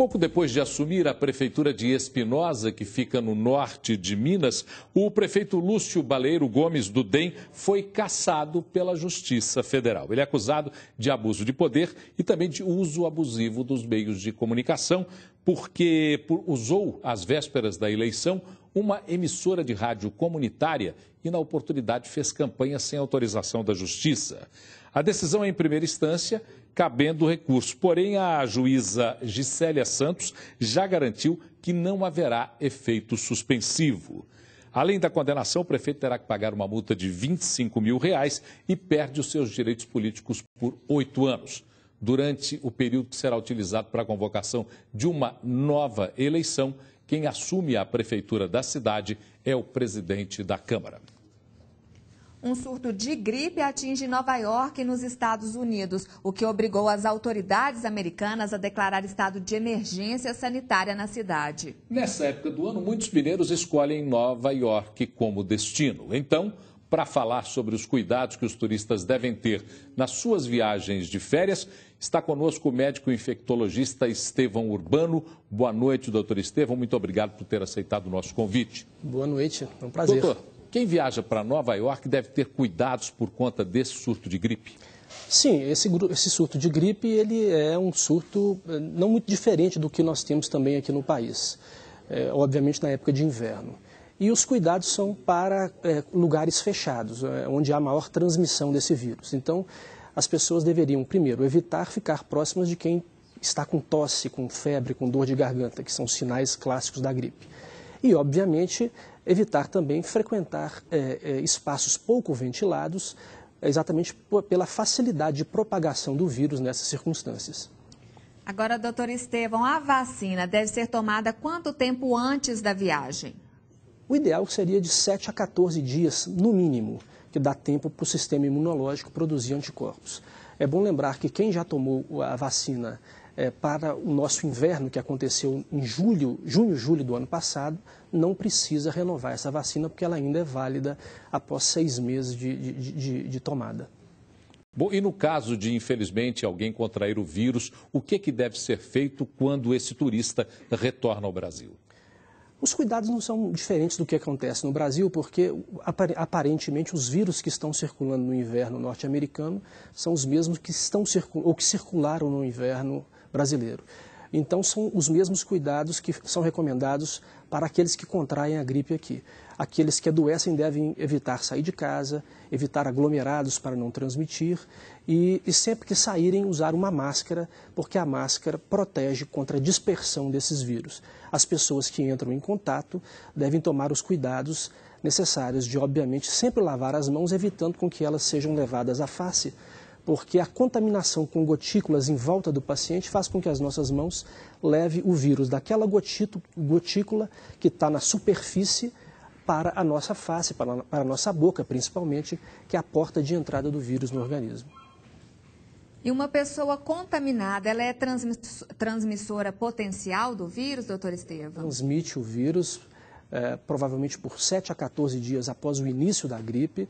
Pouco depois de assumir a prefeitura de Espinosa, que fica no norte de Minas, o prefeito Lúcio Baleiro Gomes do DEM foi cassado pela Justiça Federal. Ele é acusado de abuso de poder e também de uso abusivo dos meios de comunicação, porque usou, às vésperas da eleição, uma emissora de rádio comunitária e, na oportunidade, fez campanha sem autorização da Justiça. A decisão é em primeira instância cabendo o recurso. Porém, a juíza Gisélia Santos já garantiu que não haverá efeito suspensivo. Além da condenação, o prefeito terá que pagar uma multa de 25 mil reais e perde os seus direitos políticos por oito anos. Durante o período que será utilizado para a convocação de uma nova eleição, quem assume a prefeitura da cidade é o presidente da Câmara. Um surto de gripe atinge Nova York, nos Estados Unidos, o que obrigou as autoridades americanas a declarar estado de emergência sanitária na cidade. Nessa época do ano, muitos mineiros escolhem Nova York como destino. Então, para falar sobre os cuidados que os turistas devem ter nas suas viagens de férias, está conosco o médico infectologista Estevão Urbano. Boa noite, doutor Estevão. Muito obrigado por ter aceitado o nosso convite. Boa noite, é um prazer. Doutor, quem viaja para Nova York deve ter cuidados por conta desse surto de gripe? Sim, esse, esse, surto de gripe ele é um surto eh, não muito diferente do que nós temos também aqui no país, é, obviamente na época de inverno. E os cuidados são para é, lugares fechados, é, onde há maior transmissão desse vírus. Então, as pessoas deveriam, primeiro, evitar ficar próximas de quem está com tosse, com febre, com dor de garganta, que são sinais clássicos da gripe. E, obviamente, evitar também frequentar é, é espaços pouco ventilados, é, exatamente pela facilidade de propagação do vírus nessas circunstâncias. Agora, doutor Estevão, a vacina deve ser tomada quanto tempo antes da viagem? O ideal seria de 7 a 14 dias, no mínimo, que dá tempo para o sistema imunológico produzir anticorpos. É bom lembrar que quem já tomou a vacina é, para o nosso inverno, que aconteceu em julho, junho, julho do ano passado, não precisa renovar essa vacina, porque ela ainda é válida após seis meses de, de, de, de tomada. Bom, e no caso de, infelizmente, alguém contrair o vírus, o que, que deve ser feito quando esse turista retorna ao Brasil? Os cuidados não são diferentes do que acontece no Brasil, porque aparentemente os vírus que estão circulando no inverno norte-americano são os mesmos que estão ou que circularam no inverno brasileiro. Então, são os mesmos cuidados que são recomendados para aqueles que contraem a gripe aqui. Aqueles que adoecem devem evitar sair de casa, evitar aglomerados para não transmitir e, e sempre que saírem, usar uma máscara, porque a máscara protege contra a dispersão desses vírus. As pessoas que entram em contato devem tomar os cuidados necessários de, obviamente, sempre lavar as mãos, evitando com que elas sejam levadas à face porque a contaminação com gotículas em volta do paciente faz com que as nossas mãos leve o vírus daquela gotícula que está na superfície para a nossa face, para a nossa boca principalmente, que é a porta de entrada do vírus no organismo. E uma pessoa contaminada, ela é transmissora potencial do vírus, doutor Estevam? Transmite o vírus, é, provavelmente por 7 a 14 dias após o início da gripe.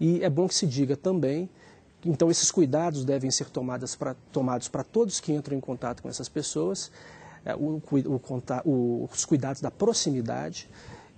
E é bom que se diga também então, esses cuidados devem ser tomados para todos que entram em contato com essas pessoas, é, o, o, os cuidados da proximidade.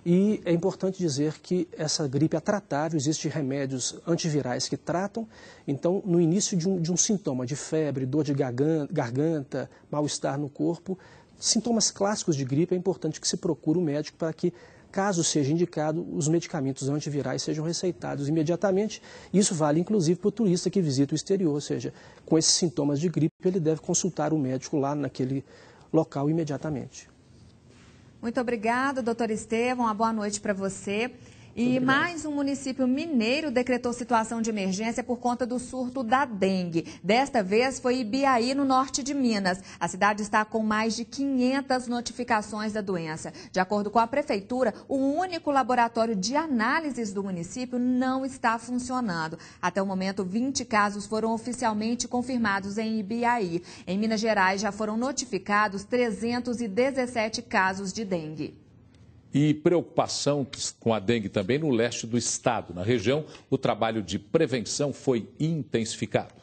E é importante dizer que essa gripe é tratável, existem remédios antivirais que tratam. Então, no início de um, de um sintoma de febre, dor de garganta, garganta mal-estar no corpo, sintomas clássicos de gripe, é importante que se procure o um médico para que caso seja indicado, os medicamentos antivirais sejam receitados imediatamente. Isso vale inclusive para o turista que visita o exterior, ou seja, com esses sintomas de gripe, ele deve consultar o um médico lá naquele local imediatamente. Muito obrigada, doutor Estevam. Uma boa noite para você. E mais um município mineiro decretou situação de emergência por conta do surto da dengue. Desta vez foi Ibiaí, no norte de Minas. A cidade está com mais de 500 notificações da doença. De acordo com a prefeitura, o único laboratório de análises do município não está funcionando. Até o momento, 20 casos foram oficialmente confirmados em Ibiaí. Em Minas Gerais, já foram notificados 317 casos de dengue e preocupação com a dengue também no leste do estado. Na região, o trabalho de prevenção foi intensificado.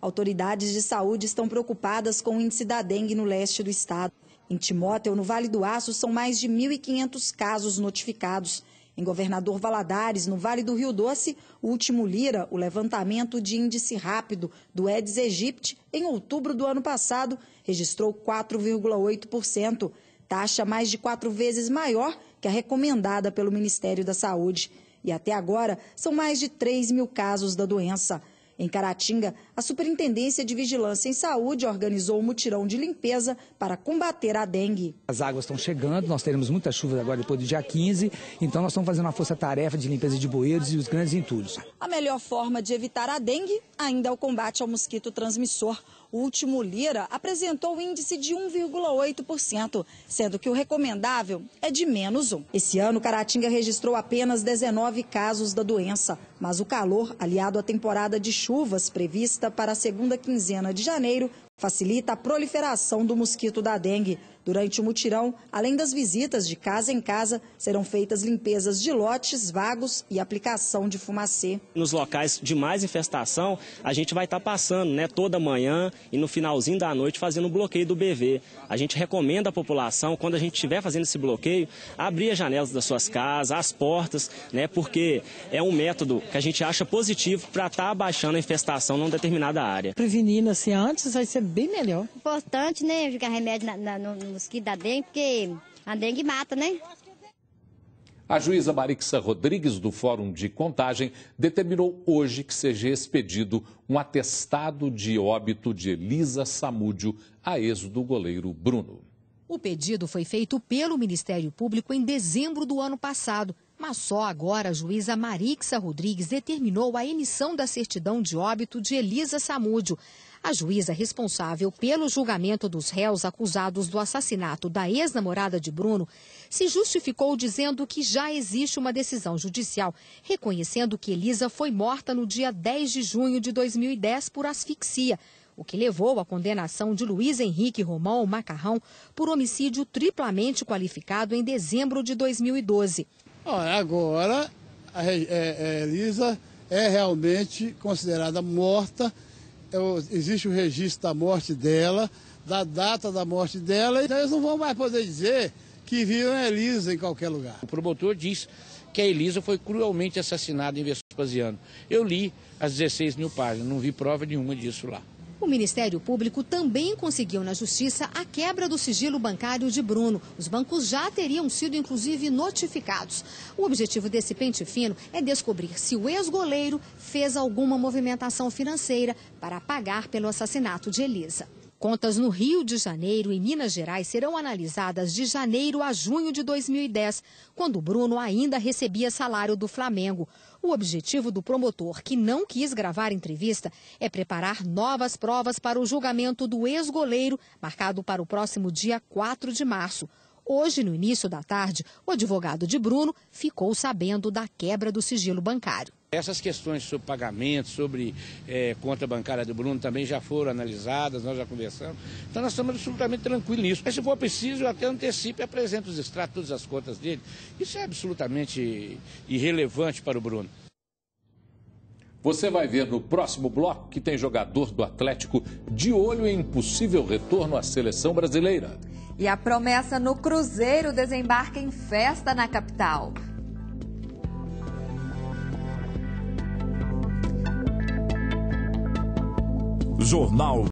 Autoridades de saúde estão preocupadas com o índice da dengue no leste do estado. Em Timóteo, no Vale do Aço, são mais de 1.500 casos notificados. Em Governador Valadares, no Vale do Rio Doce, o último Lira, o levantamento de índice rápido do Aedes aegypti, em outubro do ano passado, registrou 4,8% taxa mais de quatro vezes maior que a recomendada pelo Ministério da Saúde. E até agora, são mais de 3 mil casos da doença. Em Caratinga, a Superintendência de Vigilância em Saúde organizou um mutirão de limpeza para combater a dengue. As águas estão chegando, nós teremos muitas chuvas agora depois do dia 15, então nós estamos fazendo uma força-tarefa de limpeza de bueiros e os grandes entulhos. A melhor forma de evitar a dengue ainda é o combate ao mosquito transmissor. O último Lira apresentou o índice de 1,8%, sendo que o recomendável é de menos 1. Esse ano, Caratinga registrou apenas 19 casos da doença, mas o calor, aliado à temporada de chuvas prevista para a segunda quinzena de janeiro, facilita a proliferação do mosquito da dengue. Durante o mutirão, além das visitas de casa em casa, serão feitas limpezas de lotes, vagos e aplicação de fumacê. Nos locais de mais infestação, a gente vai estar tá passando né, toda manhã e no finalzinho da noite fazendo o bloqueio do BV. A gente recomenda à população, quando a gente estiver fazendo esse bloqueio, abrir as janelas das suas casas, as portas, né, porque é um método que a gente acha positivo para estar tá abaixando a infestação numa determinada área. Prevenindo assim antes, vai ser bem melhor. Importante, né, jogar remédio na, na, no mosquito da dengue, porque a dengue mata, né? A juíza Marixa Rodrigues, do Fórum de Contagem, determinou hoje que seja expedido um atestado de óbito de Elisa Samúdio, a ex do goleiro Bruno. O pedido foi feito pelo Ministério Público em dezembro do ano passado, mas só agora a juíza Marixa Rodrigues determinou a emissão da certidão de óbito de Elisa Samúdio. A juíza responsável pelo julgamento dos réus acusados do assassinato da ex-namorada de Bruno se justificou dizendo que já existe uma decisão judicial reconhecendo que Elisa foi morta no dia 10 de junho de 2010 por asfixia o que levou à condenação de Luiz Henrique Romão Macarrão por homicídio triplamente qualificado em dezembro de 2012. Olha, agora a é, é, Elisa é realmente considerada morta então, existe o registro da morte dela, da data da morte dela, então eles não vão mais poder dizer que viram a Elisa em qualquer lugar. O promotor diz que a Elisa foi cruelmente assassinada em Vespasiano. Eu li as 16 mil páginas, não vi prova nenhuma disso lá. O Ministério Público também conseguiu na Justiça a quebra do sigilo bancário de Bruno. Os bancos já teriam sido, inclusive, notificados. O objetivo desse pente fino é descobrir se o ex-goleiro fez alguma movimentação financeira para pagar pelo assassinato de Elisa. Contas no Rio de Janeiro e Minas Gerais serão analisadas de janeiro a junho de 2010, quando Bruno ainda recebia salário do Flamengo. O objetivo do promotor, que não quis gravar entrevista, é preparar novas provas para o julgamento do ex-goleiro, marcado para o próximo dia 4 de março. Hoje, no início da tarde, o advogado de Bruno ficou sabendo da quebra do sigilo bancário. Essas questões sobre pagamento, sobre é, conta bancária do Bruno também já foram analisadas, nós já conversamos. Então nós estamos absolutamente tranquilos nisso. Mas se for preciso, eu até antecipo e apresento os extratos, todas as contas dele. Isso é absolutamente irrelevante para o Bruno. Você vai ver no próximo bloco que tem jogador do Atlético de olho em possível retorno à seleção brasileira. E a promessa no Cruzeiro desembarca em festa na capital. Jornal